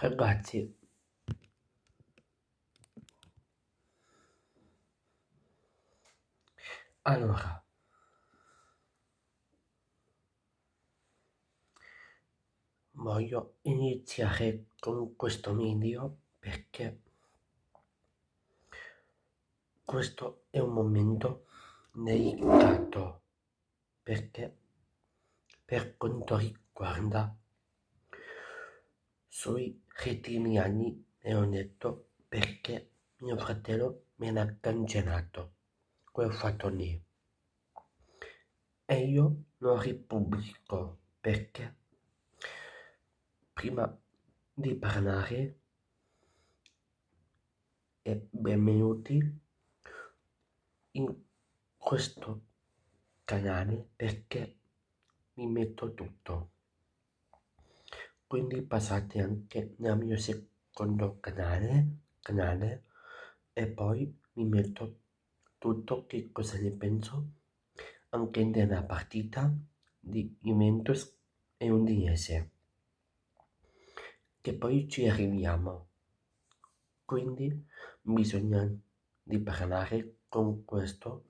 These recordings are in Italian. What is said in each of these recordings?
ragazzi allora voglio iniziare con questo video perché questo è un momento delicato perché per quanto riguarda sui ritimi anni e ho detto perché mio fratello mi ha cancellato quel fatto lì. E io lo ripubblico perché prima di parlare e benvenuti in questo canale perché mi metto tutto quindi passate anche nel mio secondo canale, canale e poi vi metto tutto che cosa ne penso anche della partita di Juventus e Udinese che poi ci arriviamo quindi bisogna di parlare con questo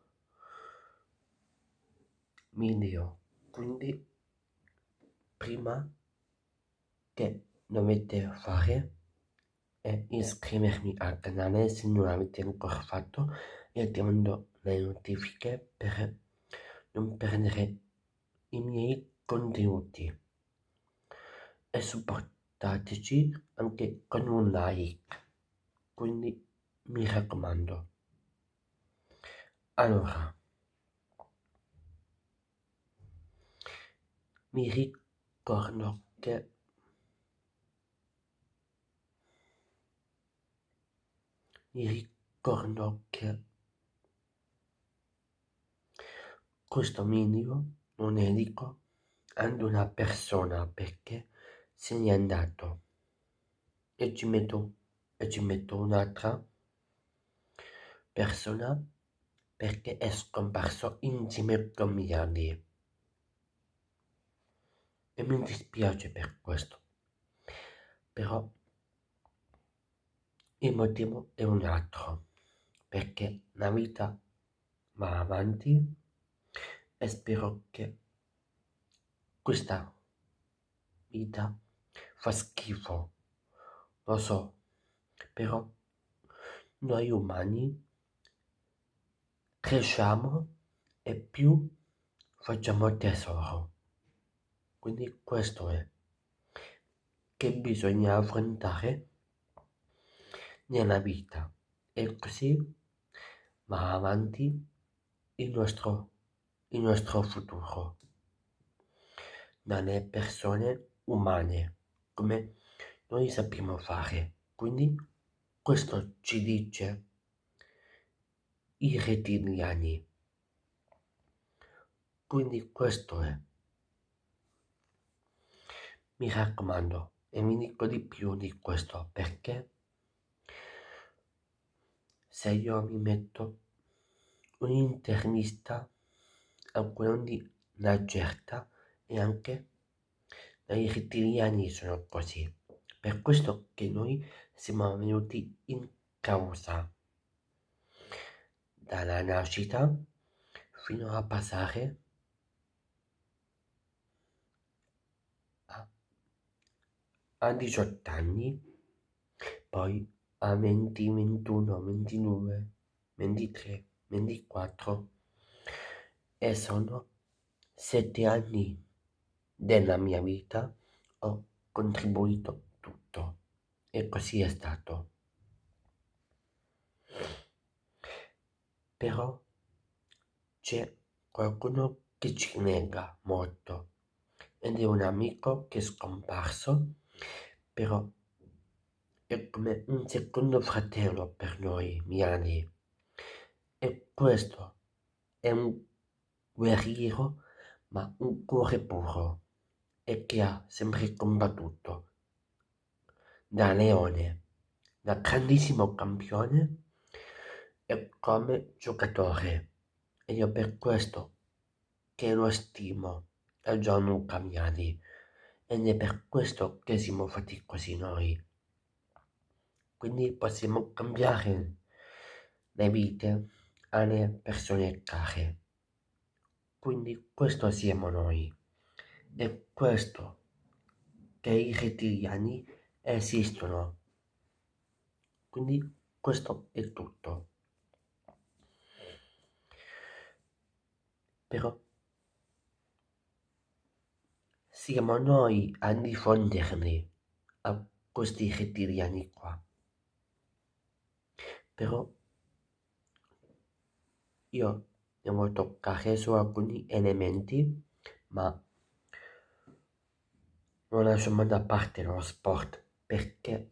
video quindi prima che dovete fare è iscrivervi al canale se non l'avete ancora fatto e attivando le notifiche per non perdere i miei contenuti e supportateci anche con un like quindi mi raccomando allora mi ricordo che mi ricordò che questo mendico non è ricco, anche una persona perché se n'è andato. E ci metto, e ci metto un'altra persona perché è scomparso insieme con miliardi. E mi dispiace per questo. Però il motivo è un altro, perché la vita va avanti e spero che questa vita fa schifo, lo so, però noi umani cresciamo e più facciamo tesoro. Quindi questo è che bisogna affrontare nella vita e così va avanti il nostro, il nostro futuro. Dalle persone umane, come noi sappiamo fare. Quindi questo ci dice i retiniani. Quindi questo è. Mi raccomando, e mi dico di più di questo perché se io mi metto un'intervista a quello di una certa e anche dai rettiliani sono così. Per questo che noi siamo venuti in causa dalla nascita fino a passare a 18 anni, poi a 20, 21, 22, 23, 24 e sono sette anni della mia vita ho contribuito tutto e così è stato. Però c'è qualcuno che ci nega molto ed è un amico che è scomparso, però è come un secondo fratello per noi, Miani. E questo è un guerriero, ma un cuore puro, e che ha sempre combattuto. Da leone, da grandissimo campione, e come giocatore. E io per questo che lo stimo a Gianluca Miani. Ed è per questo che siamo fatti così noi quindi possiamo cambiare le vite alle persone care. Quindi questo siamo noi. E questo che i rettiliani esistono. Quindi questo è tutto. Però siamo noi a diffonderli a questi rettiliani qua però io devo toccare su alcuni elementi ma non lasciamo da parte lo sport perché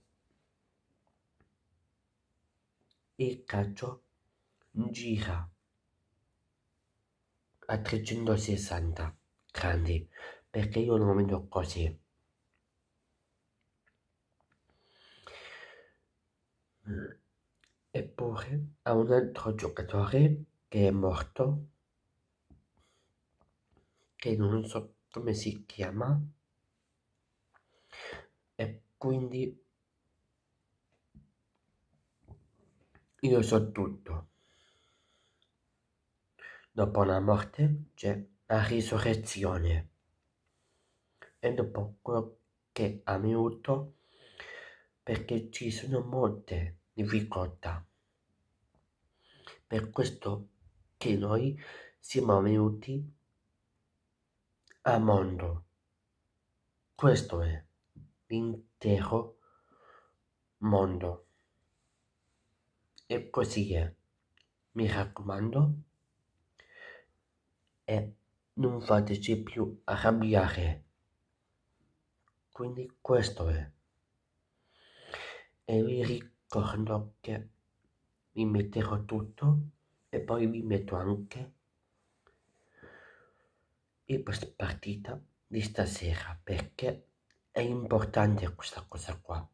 il calcio gira a 360 grandi perché io lo vedo così mm eppure a un altro giocatore che è morto che non so come si chiama e quindi io so tutto dopo la morte c'è la risurrezione e dopo quello che ha aiuto perché ci sono molte difficoltà. Per questo che noi siamo venuti al mondo. Questo è l'intero mondo. E così è. Mi raccomando. E non fateci più arrabbiare. Quindi questo è. E vi ricordo ricordo che mi metterò tutto e poi vi metto anche il post partita di stasera perché è importante questa cosa qua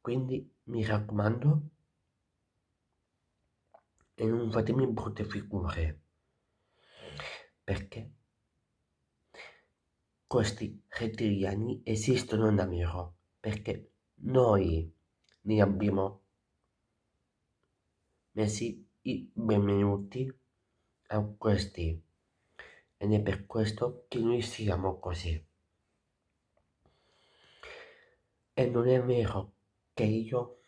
quindi mi raccomando e non fatemi brutte figure perché questi rettiliani esistono davvero perché noi ne abbiamo messi i benvenuti a questi. Ed è per questo che noi siamo così. E non è vero che io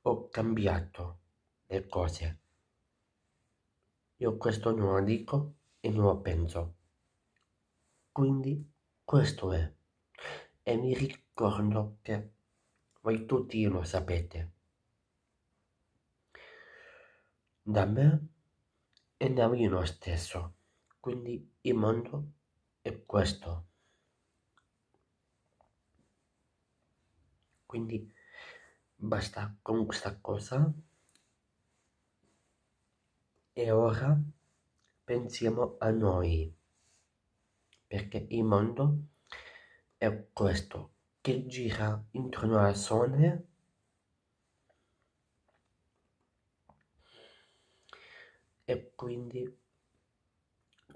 ho cambiato le cose. Io questo non lo dico e non lo penso. Quindi questo è. E mi ricordo che voi tutti lo sapete. da me e da Avino stesso. Quindi il mondo è questo. Quindi basta con questa cosa. E ora pensiamo a noi, perché il mondo è questo che gira intorno al sole e quindi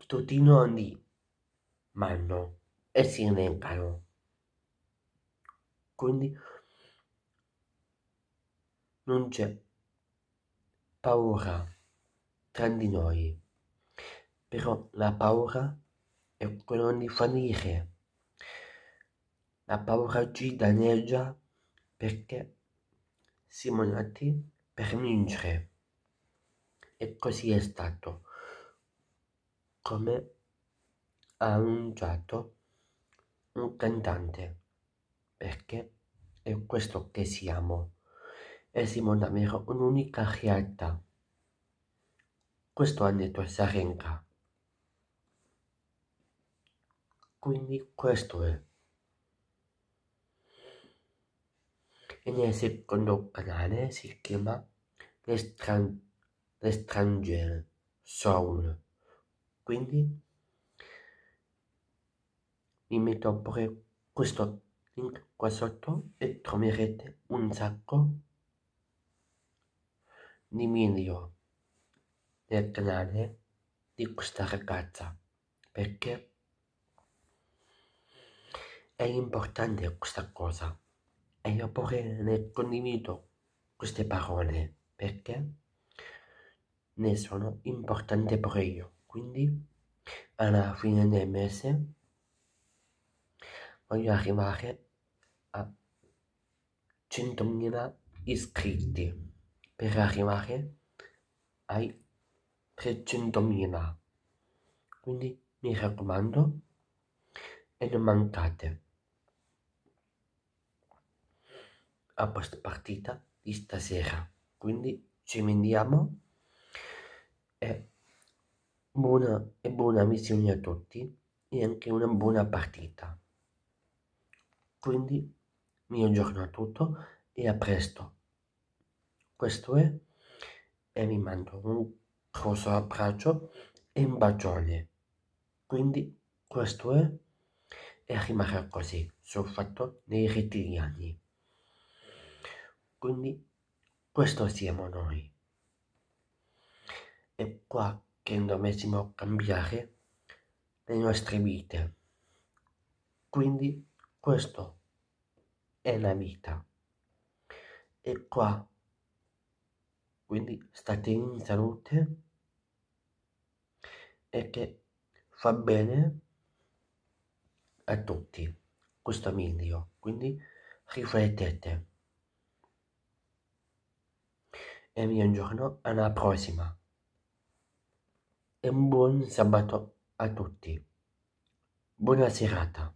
tutti nonni vanno e si elencano. Quindi non c'è paura tra di noi, però la paura è quello di fallire. La paura ci danneggia perché siamo nati per vincere. E così è stato. Come ha annunciato un cantante, perché è questo che siamo. E siamo davvero un'unica realtà. Questo ha detto Sarenka. Quindi questo è. E nel secondo canale si chiama Le Strand le straniere, soul. Quindi vi metto pure questo link qua sotto e troverete un sacco di video nel canale di questa ragazza perché è importante questa cosa e io pure ne condivido queste parole perché ne sono importanti per io quindi alla fine del mese voglio arrivare a 100.000 iscritti per arrivare ai 300.000 quindi mi raccomando e non mancate a questa partita di stasera quindi ci vediamo e buona, e buona visione a tutti e anche una buona partita. Quindi mi aggiorno a tutto e a presto. Questo è e vi mando un grosso abbraccio e un bacione. Quindi questo è e rimarrà così, sono fatto nei rettiliani. Quindi questo siamo noi è qua che dovessimo cambiare le nostre vite. Quindi questo è la vita. E qua. Quindi state in salute e che fa bene a tutti questo video. Quindi riflettete. E vi buongiorno alla prossima e un buon sabato a tutti. Buona serata.